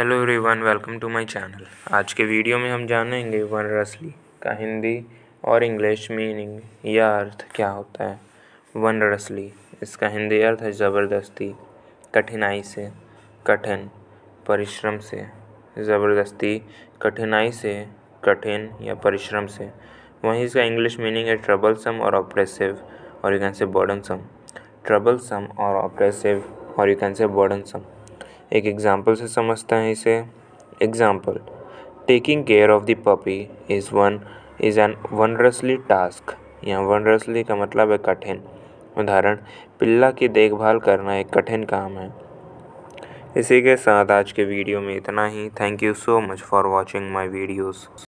hello everyone welcome to my channel आज के video में हम जानेंगे वनरसली का हिंदी और इंग्लिश मीनिंग या अर्थ क्या होता है वनरसली इसका हिंदी अर्थ है ज़बरदस्ती कठिनाई से कठिन परिश्रम से ज़बरदस्ती कठिनाई से कठिन या परिश्रम से वहीं इसका इंग्लिश मीनिंग है ट्रबलसम और ऑपरेसिव और you can say burdensome troublesome और ऑपरेसिव और यू कैन से बर्डनसम एक एग्जाम्पल से समझते हैं इसे example taking care of the puppy is one is an onerously task यहाँ वनरसली का मतलब है कठिन उदाहरण पिल्ला की देखभाल करना एक कठिन काम है इसी के साथ आज के वीडियो में इतना ही thank you so much for watching my videos